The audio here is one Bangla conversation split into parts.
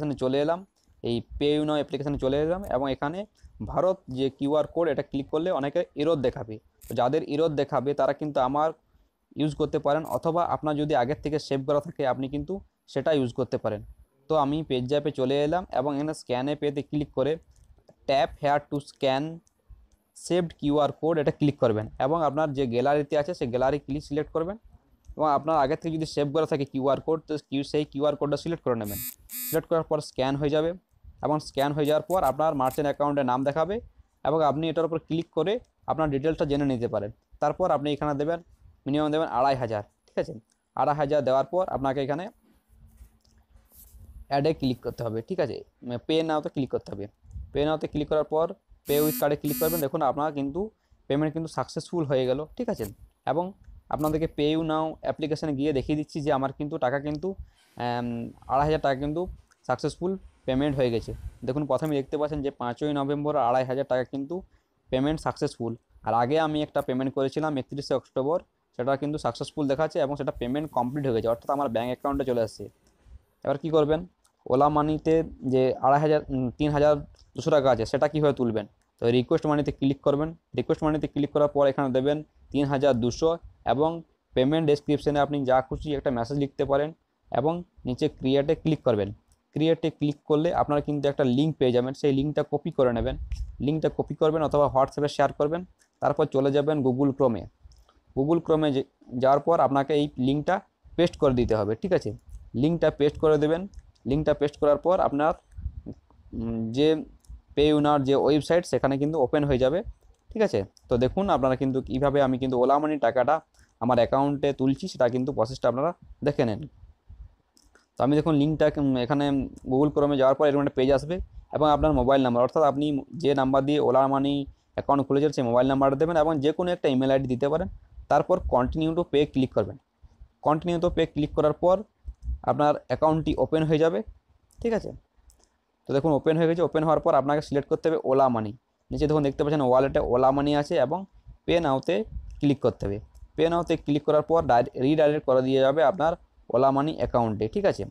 অ্যাপ্লিকেশানে চলে এলাম এই পে ইউ অ্যাপ্লিকেশানে চলে এলাম এবং এখানে ভারত যে কিউআর কোড এটা ক্লিক করলে অনেকে ইরোধ দেখাবে তো যাদের ইরোধ দেখাবে তারা কিন্তু আমার ইউজ করতে পারেন অথবা আপনার যদি আগের থেকে সেভ করা থাকে আপনি কিন্তু সেটা ইউজ করতে পারেন তো আমি পেজ অ্যাপে চলে এলাম এবং এখানে স্ক্যানে পেতে ক্লিক করে tap here to scan saved QR code এটা ক্লিক করবেন এবং আপনার যে গ্যালারিতে আছে সেই গ্যালারি ক্লিক সিলেক্ট করবেন এবং আপনার আগে থেকে যদি সেভ করা থাকে কিউআর কোড তো সেই কিউআর কোডটা সিলেক্ট করে নেবেন সিলেক্ট করার পর স্ক্যান হয়ে যাবে এবং স্ক্যান হয়ে যাওয়ার পর আপনার মার্চেন্ট অ্যাকাউন্টে নাম দেখাবে এবং আপনি এটার উপর ক্লিক করে আপনার ডিটেলসটা জেনে নিতে পারেন তারপর আপনি এখানে দেবেন মিনিমাম দেবেন আড়াই হাজার ঠিক আছে আড়াই হাজার দেওয়ার পর আপনাকে এখানে অ্যাডে ক্লিক করতে হবে ঠিক আছে পে নাওতে ক্লিক করতে হবে পে নাওতে ক্লিক করার পর পে উইথ কার্ডে ক্লিক করবেন দেখুন আপনার কিন্তু পেমেন্ট কিন্তু সাকসেসফুল হয়ে গেল ঠিক আছে এবং আপনাদেরকে পেইউ নাও অ্যাপ্লিকেশানে গিয়ে দেখিয়ে দিচ্ছি যে আমার কিন্তু টাকা কিন্তু আড়াই হাজার টাকা কিন্তু সাকসেসফুল পেমেন্ট হয়ে গেছে দেখুন প্রথমে দেখতে পাচ্ছেন যে পাঁচই নভেম্বর আড়াই হাজার টাকা কিন্তু পেমেন্ট সাকসেসফুল আর আগে আমি একটা পেমেন্ট করেছিলাম একত্রিশে অক্টোবর সেটা কিন্তু সাকসেসফুল দেখাচ্ছে এবং সেটা পেমেন্ট কমপ্লিট হয়ে গেছে অর্থাৎ আমার ব্যাঙ্ক অ্যাকাউন্টে চলে আসছে এবার কি করবেন ওলা মানিতে যে আড়াই হাজার তিন হাজার দুশো টাকা আছে সেটা কীভাবে তুলবেন তো রিকোয়েস্ট মানিতে ক্লিক করবেন রিকোয়েস্ট মানিতে ক্লিক করার পর এখানে দেবেন তিন হাজার দুশো এবং পেমেন্ট ডেসক্রিপশানে আপনি যা খুশি একটা মেসেজ লিখতে পারেন এবং নিচে ক্রিয়েটে ক্লিক করবেন ক্রিয়েটে ক্লিক করলে আপনারা কিন্তু একটা লিঙ্ক পেয়ে যাবেন সেই লিঙ্কটা কপি করে নেবেন লিঙ্কটা কপি করবেন অথবা হোয়াটসঅ্যাপে শেয়ার করবেন তারপর চলে যাবেন গুগল ক্রোমে গুগল ক্রোমে যাওয়ার পর আপনাকে এই লিঙ্কটা পেস্ট করে দিতে হবে ঠিক আছে লিঙ্কটা পেস্ট করে দেবেন লিঙ্কটা পেস্ট করার পর আপনার যে পে ইউনার যে ওয়েবসাইট সেখানে কিন্তু ওপেন হয়ে যাবে ঠিক আছে তো দেখুন আপনারা কিন্তু কীভাবে আমি কিন্তু ওলা মানির টাকাটা আমার অ্যাকাউন্টে তুলছি সেটা কিন্তু প্রসেসটা আপনারা দেখে নেন তো আমি দেখুন লিঙ্কটা এখানে গুগল ক্রমে যাওয়ার পর এরকম একটা পেজ আসবে এবং আপনার মোবাইল নাম্বার অর্থাৎ আপনি যে নাম্বার দিয়ে ওলা মানি অ্যাকাউন্ট খুলেছেন সেই মোবাইল নাম্বার দেবেন এবং যে কোনো একটা ইমেল আইডি দিতে পারেন তারপর কন্টিনিউ টু পে ক্লিক করবেন কন্টিনিউ টু পে ক্লিক করার পর আপনার অ্যাকাউন্টটি ওপেন হয়ে যাবে ঠিক আছে তো দেখুন ওপেন হয়ে গেছে ওপেন হওয়ার পর আপনাকে সিলেক্ট করতে হবে ওলা মানি নিচে দেখুন দেখতে পাচ্ছেন ওয়ালেটে ওলা মানি আছে এবং পে নাওতে ক্লিক করতে হবে পে নাওতে ক্লিক করার পর রিডাইরেক্ট করে দিয়ে যাবে আপনার ওলা মানি অ্যাকাউন্টে ঠিক আছে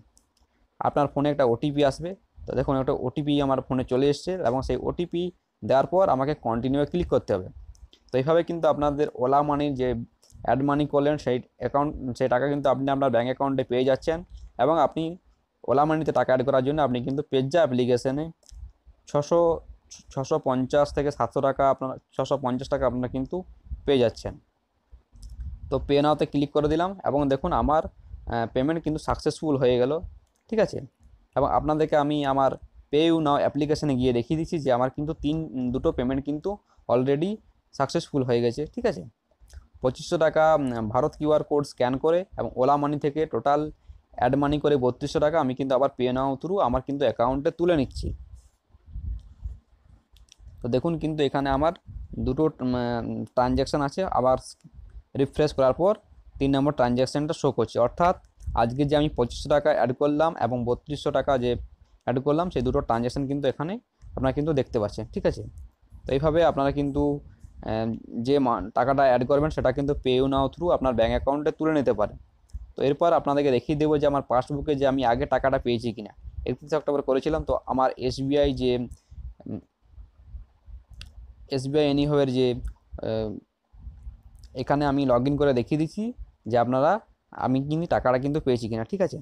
আপনার ফোনে একটা ওটিপি আসবে তো দেখুন একটা ওটিপি আমার ফোনে চলে এসছে এবং সেই ওটিপি দেওয়ার পর আমাকে কন্টিনিউ ক্লিক করতে হবে তো এইভাবে কিন্তু আপনাদের ওলা মানির যে অ্যাড মানি করলেন সেই অ্যাকাউন্ট সেই টাকা কিন্তু আপনি আপনার ব্যাঙ্ক অ্যাকাউন্টে পেয়ে যাচ্ছেন এবং আপনি ওলা মানিতে টাকা অ্যাড করার জন্য আপনি কিন্তু পেজ্জা অ্যাপ্লিকেশানে ছশো ছশো পঞ্চাশ থেকে সাতশো টাকা আপনার ছশো পঞ্চাশ টাকা আপনারা কিন্তু পেয়ে যাচ্ছেন তো পে নাওতে ক্লিক করে দিলাম এবং দেখুন আমার পেমেন্ট কিন্তু সাকসেসফুল হয়ে গেল ঠিক আছে এবং আপনাদেরকে আমি আমার পে ইউ নাও অ্যাপ্লিকেশানে গিয়ে দেখিয়ে দিচ্ছি যে আমার কিন্তু তিন দুটো পেমেন্ট কিন্তু অলরেডি সাকসেসফুল হয়ে গেছে ঠিক আছে পঁচিশশো টাকা ভারত কিউআর কোড স্ক্যান করে এবং ওলা মানি থেকে টোটাল অ্যাড মানি করে বত্রিশশো টাকা আমি কিন্তু আবার পে নাও থ্রু আমার কিন্তু অ্যাকাউন্টে তুলে নিচ্ছি তো দেখুন কিন্তু এখানে আমার দুটো ট্রানজ্যাকশান আছে আবার রিফ্রেশ করার পর তিন নম্বর ট্রানজ্যাকশানটা শো করছে অর্থাৎ আজকে যে আমি পঁচিশশো টাকা অ্যাড করলাম এবং বত্রিশশো টাকা যে অ্যাড করলাম সেই দুটো ট্রানজ্যাকশান কিন্তু এখানে আপনারা কিন্তু দেখতে পাচ্ছেন ঠিক আছে তো এইভাবে আপনারা কিন্তু যে টাকাটা অ্যাড করবেন সেটা কিন্তু পেও নাও থ্রু আপনার ব্যাঙ্ক অ্যাকাউন্টে তুলে নিতে পারেন তো এরপর আপনাদেরকে দেখিয়ে দেবো যে আমার পাসবুকে যে আমি আগে টাকাটা পেয়েছি কিনা একত্রিশে অক্টোবর করেছিলাম তো আমার এসবিআই যে এসবিআই এনিহোয়ের যে এখানে আমি লগ করে দেখিয়ে দিচ্ছি যে আপনারা আমি কিন্তু টাকাটা কিন্তু পেয়েছি কিনা ঠিক আছে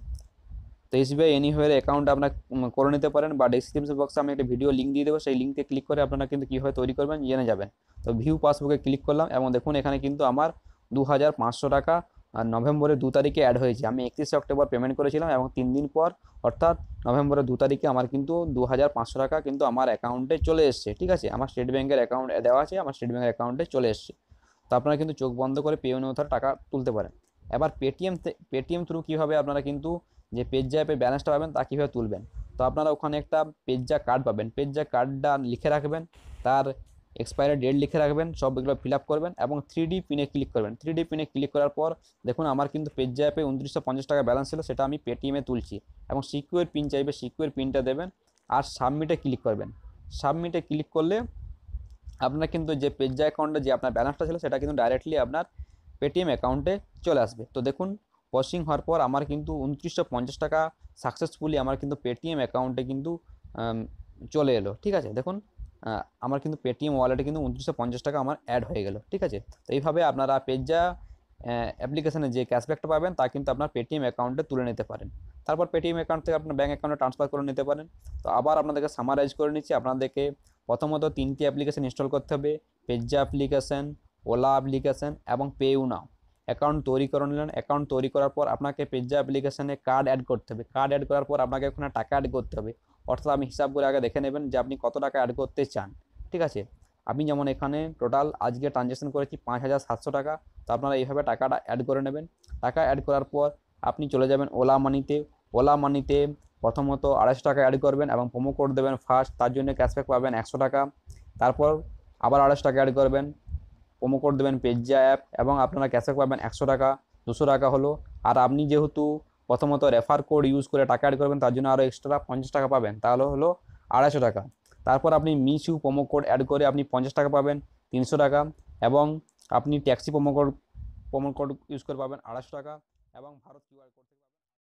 তো এসবিআই এনিহোয়ের অ্যাকাউন্ট আপনার করে নিতে পারেন বা ডিসক্রিপশন বক্সে আমি একটা ভিডিও লিঙ্ক দিয়ে দেবো সেই লিঙ্কে ক্লিক করে আপনারা কিন্তু কীভাবে তৈরি করবেন জেনে যাবেন তো ভিউ পাসবুকে ক্লিক করলাম এবং দেখুন এখানে কিন্তু আমার দু টাকা আর নভেম্বরের দু তারিখে অ্যাড হয়েছে আমি একত্রিশে অক্টোবর পেমেন্ট করেছিলাম এবং তিন দিন পর অর্থাৎ নভেম্বরের দু তারিখে আমার কিন্তু দু হাজার পাঁচশো টাকা কিন্তু আমার অ্যাকাউন্টে চলে এসছে ঠিক আছে আমার স্টেট ব্যাঙ্কের অ্যাকাউন্ট দেওয়া আছে আমার স্টেট ব্যাঙ্কের অ্যাকাউন্টে চলে এসছে তো আপনারা কিন্তু চোখ বন্ধ করে পে অনুথার টাকা তুলতে পারেন এবার পেটিএম পেটিএম থ্রু কীভাবে আপনারা কিন্তু যে পেজ্জা অ্যাপের ব্যালেন্সটা পাবেন তা কীভাবে তুলবেন তো আপনারা ওখানে একটা পেজ্জা কার্ড পাবেন পেজ্জা কার্ডটা লিখে রাখবেন তার এক্সপায়ারি ডেট লিখে রাখবেন সবগুলো ফিল আপ করবেন এবং থ্রি ডি পিনে ক্লিক করবেন থ্রি ডি পিনে ক্লিক করার পর দেখুন আমার কিন্তু পেজ অ্যাপে উনত্রিশশো পঞ্চাশ টাকা ব্যালেন্স ছিল সেটা আমি পেটিএমে তুলছি এবং সিকিউর পিন চাইবে সিকিউর পিনটা দেবেন আর সাবমিটে ক্লিক করবেন সাবমিটে ক্লিক করলে আপনার কিন্তু যে পেজা অ্যাকাউন্টে যে আপনার ব্যালেন্সটা ছিল সেটা কিন্তু ডাইরেক্টলি আপনার পেটিএম অ্যাকাউন্টে চলে আসবে তো দেখুন ওয়াশিং হওয়ার পর আমার কিন্তু উনত্রিশশো পঞ্চাশ টাকা সাকসেসফুলি আমার কিন্তু পেটিএম অ্যাকাউন্টে কিন্তু চলে এলো ঠিক আছে দেখুন আমার কিন্তু পেটিএম ওয়ালেটে কিন্তু উনত্রিশশো পঞ্চাশ টাকা আমার অ্যাড হয়ে গেল ঠিক আছে তো এইভাবে আপনারা পেজা অ্যাপ্লিকেশানে যে ক্যাশব্যাকটা পাবেন তা কিন্তু আপনার পেটিএম অ্যাকাউন্টে তুলে নিতে পারেন তারপর পেটিএম অ্যাকাউন্ট থেকে আপনার ব্যাঙ্ক অ্যাকাউন্টে ট্রান্সফার করে নিতে পারেন তো আবার আপনাদেরকে সামারাইজ করে নিচ্ছি আপনাদেরকে প্রথমত তিনটি অ্যাপ্লিকেশান ইনস্টল করতে হবে পেজা অ্যাপ্লিকেশান ওলা অ্যাপ্লিকেশান এবং পেউ নাও অ্যাকাউন্ট তৈরি করে নিলেন অ্যাকাউন্ট তৈরি করার পর আপনাকে পেজা অ্যাপ্লিকেশানে কার্ড অ্যাড করতে হবে কার্ড অ্যাড করার পর আপনাকে ওখানে টাকা অ্যাড করতে হবে অর্থাৎ আপনি হিসাব করে আগে দেখে নেবেন যে আপনি কত টাকা অ্যাড করতে চান ঠিক আছে আমি যেমন এখানে টোটাল আজকে ট্রানজ্যাকশন করেছি পাঁচ হাজার সাতশো টাকা তো আপনারা এইভাবে টাকাটা অ্যাড করে নেবেন টাকা অ্যাড করার পর আপনি চলে যাবেন ওলা মানিতে ওলা মানিতে প্রথমত আড়াইশো টাকা অ্যাড করবেন এবং প্রোমো কোড দেবেন ফার্স্ট তার জন্য ক্যাশব্যাক পাবেন একশো টাকা তারপর আবার আড়াইশো টাকা অ্যাড করবেন প্রোমো কোড দেবেন পেজা অ্যাপ এবং আপনারা ক্যাশব্যাক পাবেন একশো টাকা দুশো টাকা হলো আর আপনি যেহেতু প্রথমত রেফার কোড ইউজ করে টাকা অ্যাড করবেন তার জন্য আরও এক্সট্রা পঞ্চাশ টাকা পাবেন তাহলে হলো আড়াইশো টাকা তারপর আপনি মিচু প্রোমো কোড অ্যাড করে আপনি পঞ্চাশ টাকা পাবেন তিনশো টাকা এবং আপনি taxi promo code promo code use করে পাবেন আড়াইশো টাকা এবং ভারত কিউআর কোড